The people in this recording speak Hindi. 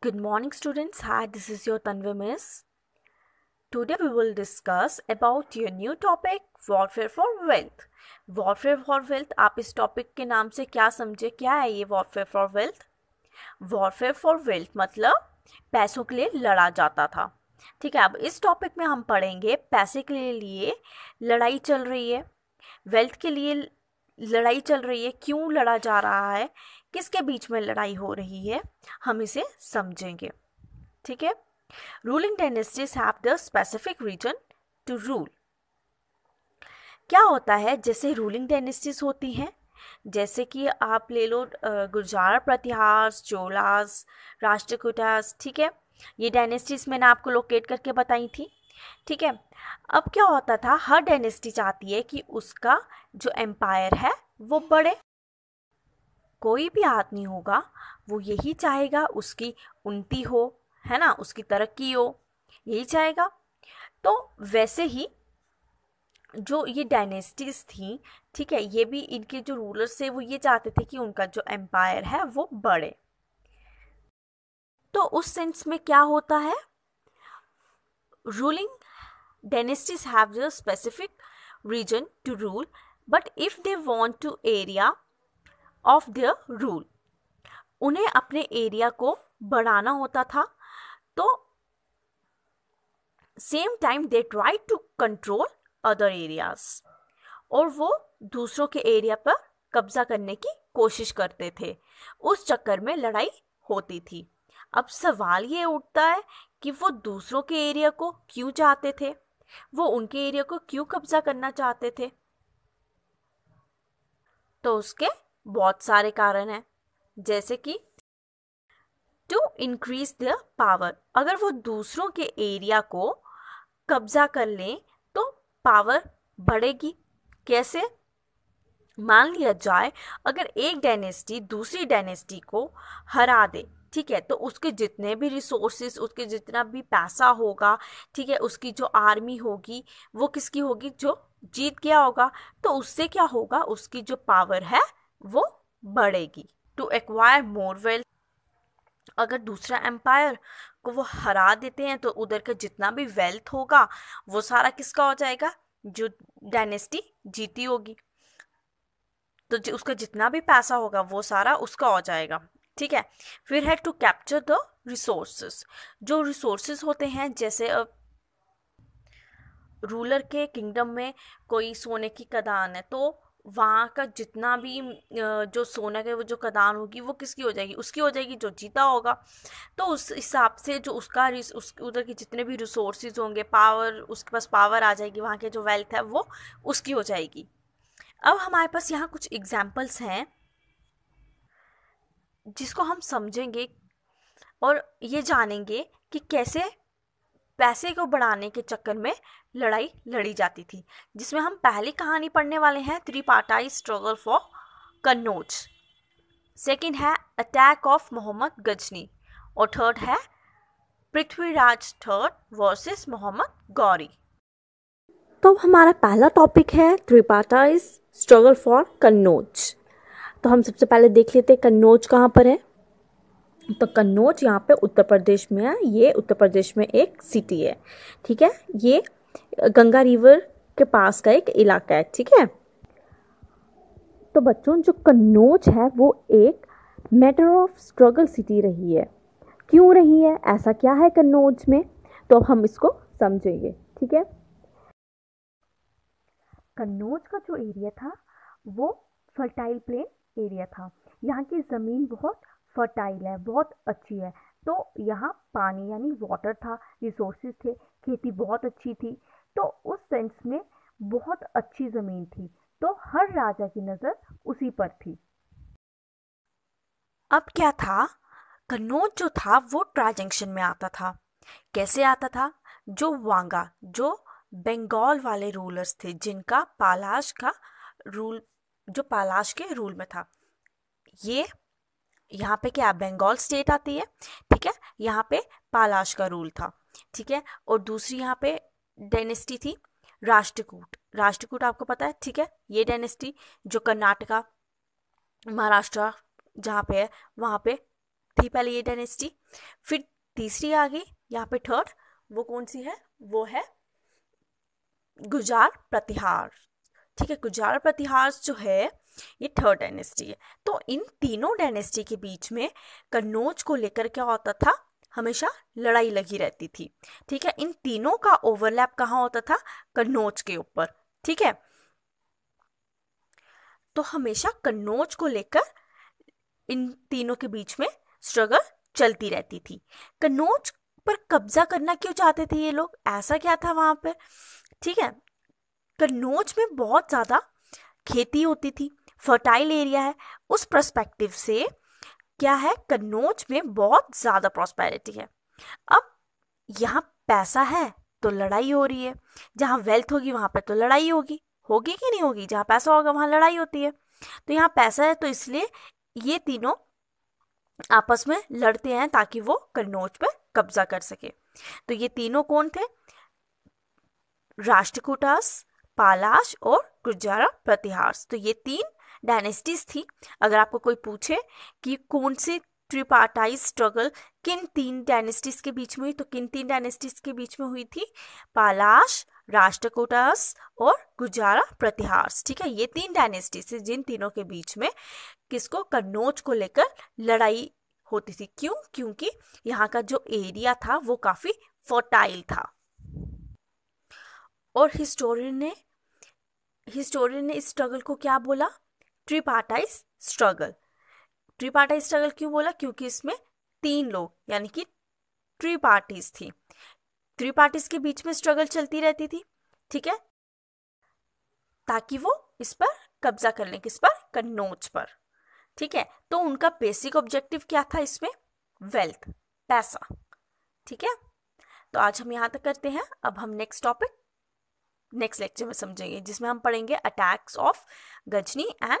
Good morning students. Hi, this is your Tanvi Miss. Today we will discuss about your new topic warfare for wealth. Warfare for wealth aap is topic ke naam se kya samjhe kya hai ye warfare for wealth? Warfare for wealth matlab paison ke liye lada jata tha theek hai ab is topic mein hum padhenge paise ke liye liye ladai chal rahi hai wealth ke liye लड़ाई चल रही है क्यों लड़ा जा रहा है किसके बीच में लड़ाई हो रही है हम इसे समझेंगे ठीक है ruling dynasties have the specific reason to rule क्या होता है जैसे रूलिंग डायनेस्टीज होती हैं जैसे कि आप ले लो गुर्जार प्रतिहास चोलास राष्ट्रकूटास ठीक है ये डायनेस्टीज मैंने आपको लोकेट करके बताई थी ठीक है अब क्या होता था हर डायनेस्टी चाहती है कि उसका जो एम्पायर है वो बढ़े कोई भी आदमी होगा वो यही चाहेगा उसकी उन्नति हो है ना उसकी तरक्की हो यही चाहेगा तो वैसे ही जो ये डायनेस्टीज़ थी ठीक है ये भी इनके जो रूलर्स थे वो ये चाहते थे कि उनका जो एम्पायर है वो बढ़े तो उस सेंस में क्या होता है ruling dynasties have the specific reason to rule but if they want to area of their rule उन्हें अपने एरिया को बढ़ाना होता था तो same time they try to control other areas और वो दूसरों के एरिया पर कब्जा करने की कोशिश करते थे उस चक्कर में लड़ाई होती थी अब सवाल ये उठता है कि वो दूसरों के एरिया को क्यों चाहते थे वो उनके एरिया को क्यों कब्जा करना चाहते थे तो उसके बहुत सारे कारण हैं जैसे कि टू इंक्रीज द पावर अगर वो दूसरों के एरिया को कब्जा कर लें तो पावर बढ़ेगी कैसे मान लिया जाए अगर एक डायनेस्टी दूसरी डायनेस्टी को हरा दे ठीक है तो उसके जितने भी रिसोर्सेज उसके जितना भी पैसा होगा ठीक है उसकी जो आर्मी होगी वो किसकी होगी जो जीत गया होगा तो उससे क्या होगा उसकी जो पावर है वो बढ़ेगी टू एक्वायर मोर वेल्थ अगर दूसरा एम्पायर को वो हरा देते हैं तो उधर का जितना भी वेल्थ होगा वो सारा किसका हो जाएगा जो डायनेस्टी जीती होगी तो जि उसका जितना भी पैसा होगा वो सारा उसका हो जाएगा ठीक है फिर है टू कैप्चर द रिसोर्सेस जो रिसोर्सेस होते हैं जैसे अब रूलर के किंगडम में कोई सोने की कदान है तो वहाँ का जितना भी जो सोना के वो जो कदान होगी वो किसकी हो जाएगी उसकी हो जाएगी जो जीता होगा तो उस हिसाब से जो उसका उस उधर के जितने भी रिसोर्सेज होंगे पावर उसके पास पावर आ जाएगी वहाँ के जो वेल्थ है वो उसकी हो जाएगी अब हमारे पास यहाँ कुछ एग्जाम्पल्स हैं जिसको हम समझेंगे और ये जानेंगे कि कैसे पैसे को बढ़ाने के चक्कर में लड़ाई लड़ी जाती थी जिसमें हम पहली कहानी पढ़ने वाले हैं tripartite struggle for Kannauj second है अटैक ऑफ मोहम्मद गजनी और थर्ड है पृथ्वीराज थर्ड वर्सेस मोहम्मद गौरी तो हमारा पहला टॉपिक है त्रिपाटाइज स्ट्रगल फॉर कन्नौज तो हम सबसे पहले देख लेते हैं कन्नौज कहाँ पर है तो कन्नौज यहाँ पे उत्तर प्रदेश में है ये उत्तर प्रदेश में एक सिटी है ठीक है ये गंगा रिवर के पास का एक इलाका है ठीक है तो बच्चों जो कन्नौज है वो एक मैटर ऑफ स्ट्रगल सिटी रही है क्यों रही है ऐसा क्या है कन्नौज में तो अब हम इसको समझेंगे ठीक है कन्नौज का जो एरिया था वो फर्टाइल प्लेन एरिया था यहाँ की ज़मीन बहुत फर्टाइल है बहुत अच्छी है तो यहाँ पानी यानी वाटर था रिसोर्सेज थे खेती बहुत अच्छी थी तो उस सेंस में बहुत अच्छी ज़मीन थी तो हर राजा की नज़र उसी पर थी अब क्या था कन्नौज जो था वो ट्राजंक्शन में आता था कैसे आता था जो वांगा जो बंगाल वाले रूलर्स थे जिनका पालाश का रूल जो पालाश के रूल में था ये यहाँ पे क्या बंगाल स्टेट आती है ठीक है यहाँ पे पालाश का रूल था ठीक है और दूसरी यहाँ पे डेनेस्टी थी राष्ट्रकूट राष्ट्रकूट आपको पता है ठीक है ये डेनेस्टी जो कर्नाटका महाराष्ट्र जहाँ पे है वहाँ पे थी पहले ये डेनेस्टी फिर तीसरी आ गई यहाँ पे थर्ड वो कौन सी है वो है गुजार प्रतिहार ठीक है गुजार प्रतिहार जो है ये थर्ड डायनेस्टी है तो इन तीनों डायनेस्टी के बीच में कन्नौज को लेकर क्या होता था हमेशा लड़ाई लगी रहती थी ठीक है इन तीनों का ओवरलैप कहाँ होता था कन्नौज के ऊपर ठीक है तो हमेशा कन्नौज को लेकर इन तीनों के बीच में स्ट्रगल चलती रहती थी कन्नौज पर कब्जा करना क्यों चाहते थे ये लोग ऐसा क्या था वहां पर ठीक है कन्नौज में बहुत ज्यादा खेती होती थी फर्टाइल एरिया है उस प्रस्पेक्टिव से क्या है कन्नौज में बहुत ज़्यादा प्रॉस्पेरिटी है अब यहाँ पैसा है तो लड़ाई हो रही है जहाँ वेल्थ होगी वहाँ पर तो लड़ाई होगी होगी कि नहीं होगी जहाँ पैसा होगा वहाँ लड़ाई होती है तो यहाँ पैसा है तो इसलिए ये तीनों आपस में लड़ते हैं ताकि वो कन्नौज पर कब्जा कर सके तो ये तीनों कौन थे राष्ट्रकूटास पालाश और गुजारा प्रतिहास तो ये तीन डायनेस्टीज थी अगर आपको कोई पूछे कि कौन से ट्रिपाटाइज स्ट्रगल किन तीन डायनेस्टीज के बीच में हुई तो किन तीन डायनेस्टीज के बीच में हुई थी पालाश राष्ट्रकोटास और गुजारा प्रतिहार्स ठीक है ये तीन डायनेस्टीज थे जिन तीनों के बीच में किसको कन्नौज को लेकर लड़ाई होती थी क्यों क्योंकि यहाँ का जो एरिया था वो काफी फर्टाइल था और हिस्टोरियन ने हिस्टोरियन ने इस स्ट्रगल को क्या बोला ट्रिपाटाइज स्ट्रगल ट्रिपाटाइज स्ट्रगल क्यों बोला क्योंकि इसमें तीन लोग यानी कि ट्री पार्टीज थी थ्री पार्टीज के बीच में स्ट्रगल चलती रहती थी ठीक है ताकि वो इस पर कब्जा कर लें किस पर कन्नौज पर ठीक है तो उनका बेसिक ऑब्जेक्टिव क्या था इसमें वेल्थ पैसा ठीक है तो आज हम यहां तक करते हैं अब हम नेक्स्ट टॉपिक नेक्स्ट लेक्चर में समझेंगे जिसमें हम पढ़ेंगे अटैक्स ऑफ गजनी एंड